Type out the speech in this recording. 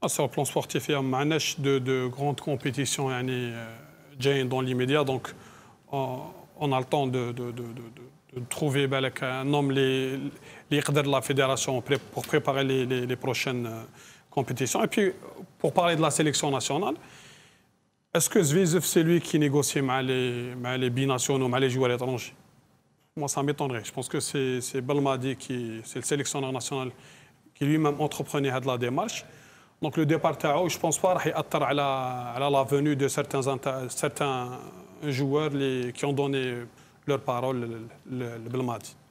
Ah, sur le plan sportif, il y a de, de grandes compétitions euh, dans l'immédiat. Donc, on a le temps de, de, de, trouver ben, un homme les, les de la fédération pour préparer les, prochaines euh, compétitions. Et puis, pour parler de la sélection nationale, est-ce que Zvizov, c'est lui qui négocie ben, les, ben, les binationaux, les joueurs étrangers Moi, ça m'étonnerait. Je pense que c'est Belmadi qui c'est le sélectionneur national, qui lui-même entreprenait la démarche. Donc le départ je ne pense pas à la, venue de certains, joueurs qui ont donné leur parole le, le,